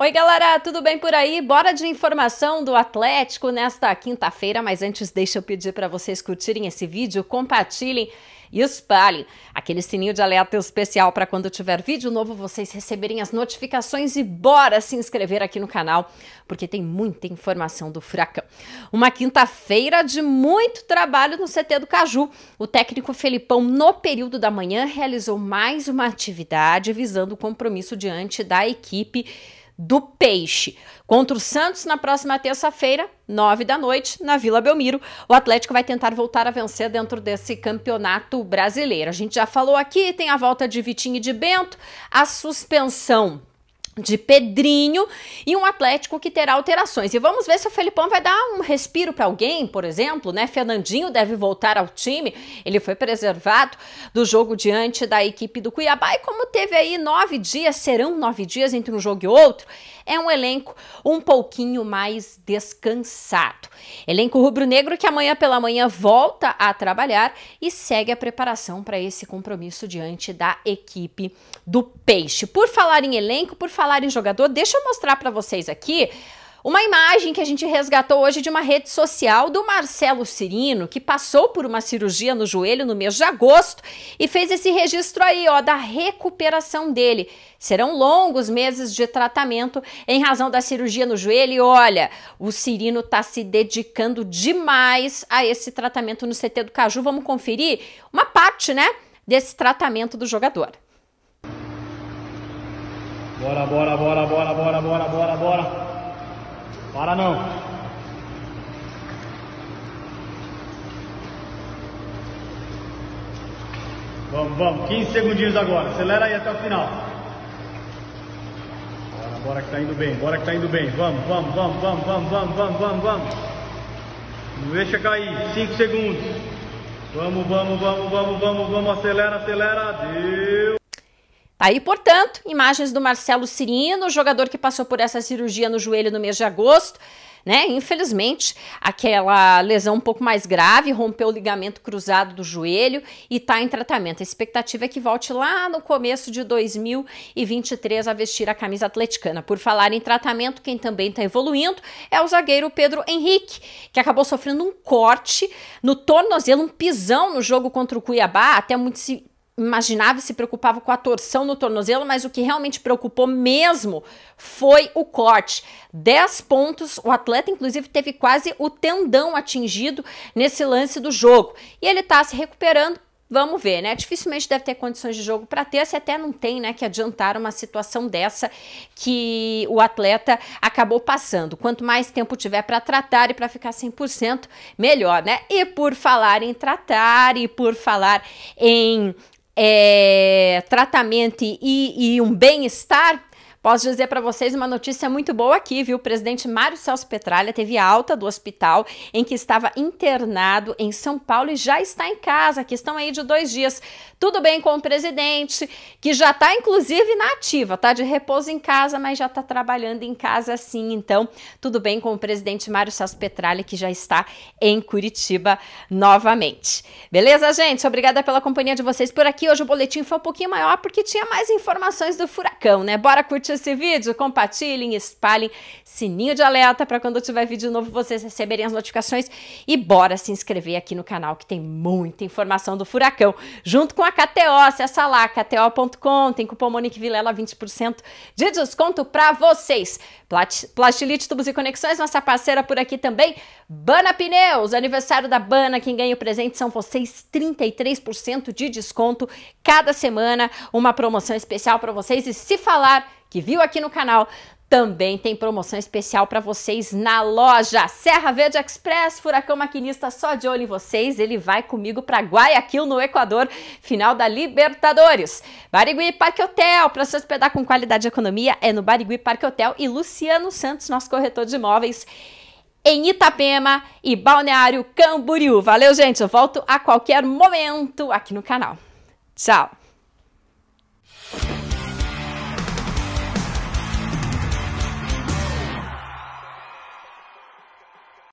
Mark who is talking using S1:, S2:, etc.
S1: Oi, galera, tudo bem por aí? Bora de informação do Atlético nesta quinta-feira, mas antes deixa eu pedir para vocês curtirem esse vídeo, compartilhem e espalhem aquele sininho de alerta especial para quando tiver vídeo novo vocês receberem as notificações e bora se inscrever aqui no canal, porque tem muita informação do Furacão. Uma quinta-feira de muito trabalho no CT do Caju. O técnico Felipão, no período da manhã, realizou mais uma atividade visando o compromisso diante da equipe do Peixe. Contra o Santos na próxima terça-feira, 9 da noite, na Vila Belmiro. O Atlético vai tentar voltar a vencer dentro desse campeonato brasileiro. A gente já falou aqui, tem a volta de Vitinho e de Bento, a suspensão de Pedrinho e um Atlético que terá alterações. E vamos ver se o Felipão vai dar um respiro para alguém, por exemplo, né? Fernandinho deve voltar ao time. Ele foi preservado do jogo diante da equipe do Cuiabá e como teve aí nove dias, serão nove dias entre um jogo e outro, é um elenco um pouquinho mais descansado. Elenco rubro-negro que amanhã pela manhã volta a trabalhar e segue a preparação para esse compromisso diante da equipe do Peixe. Por falar em elenco, por falar falar em jogador, deixa eu mostrar para vocês aqui uma imagem que a gente resgatou hoje de uma rede social do Marcelo Cirino, que passou por uma cirurgia no joelho no mês de agosto e fez esse registro aí, ó, da recuperação dele. Serão longos meses de tratamento em razão da cirurgia no joelho. E olha, o Cirino tá se dedicando demais a esse tratamento no CT do Caju. Vamos conferir uma parte, né, desse tratamento do jogador. Bora, bora, bora, bora, bora, bora, bora, bora. Para não. Vamos, vamos. 15 segundinhos agora. Acelera aí até o final. Bora, bora que tá indo bem. Bora que tá indo bem. Vamos, vamos, vamos, vamos, vamos, vamos, vamos, vamos, vamos. Não deixa cair. 5 segundos. Vamos, vamos, vamos, vamos, vamos, vamos. Acelera, acelera. Deu. Tá aí, portanto, imagens do Marcelo Cirino, jogador que passou por essa cirurgia no joelho no mês de agosto. Né? Infelizmente, aquela lesão um pouco mais grave, rompeu o ligamento cruzado do joelho e está em tratamento. A expectativa é que volte lá no começo de 2023 a vestir a camisa atleticana. Por falar em tratamento, quem também está evoluindo é o zagueiro Pedro Henrique, que acabou sofrendo um corte no tornozelo, um pisão no jogo contra o Cuiabá. Até muito se imaginava e se preocupava com a torção no tornozelo, mas o que realmente preocupou mesmo foi o corte. 10 pontos, o atleta inclusive teve quase o tendão atingido nesse lance do jogo. E ele está se recuperando, Vamos ver, né? Dificilmente deve ter condições de jogo para ter, se até não tem, né, que adiantar uma situação dessa que o atleta acabou passando. Quanto mais tempo tiver para tratar e para ficar 100%, melhor, né? E por falar em tratar e por falar em é, tratamento e, e um bem-estar, Posso dizer para vocês uma notícia muito boa aqui, viu? O presidente Mário Celso Petralha teve alta do hospital em que estava internado em São Paulo e já está em casa, que estão aí de dois dias. Tudo bem com o presidente, que já está inclusive na ativa, tá de repouso em casa, mas já está trabalhando em casa sim. Então, tudo bem com o presidente Mário Celso Petralha, que já está em Curitiba novamente. Beleza, gente? Obrigada pela companhia de vocês por aqui. Hoje o boletim foi um pouquinho maior porque tinha mais informações do furacão, né? Bora curtir curte esse vídeo, compartilhem, espalhem, sininho de alerta para quando tiver vídeo novo vocês receberem as notificações e bora se inscrever aqui no canal que tem muita informação do furacão, junto com a KTO, acessa lá kto.com, tem cupom Monique Vilela 20% de desconto para vocês. Plat Plastilite Tubos e Conexões, nossa parceira por aqui também, Bana Pneus, aniversário da Bana, quem ganha o presente são vocês, 33% de desconto cada semana, uma promoção especial para vocês e se falar que viu aqui no canal, também tem promoção especial para vocês na loja Serra Verde Express, Furacão Maquinista só de olho em vocês, ele vai comigo para Guayaquil, no Equador, final da Libertadores. Barigui Parque Hotel, para se hospedar com qualidade e economia é no Barigui Parque Hotel e Luciano Santos, nosso corretor de imóveis, em Itapema e Balneário Camboriú. Valeu, gente, eu volto a qualquer momento aqui no canal. Tchau.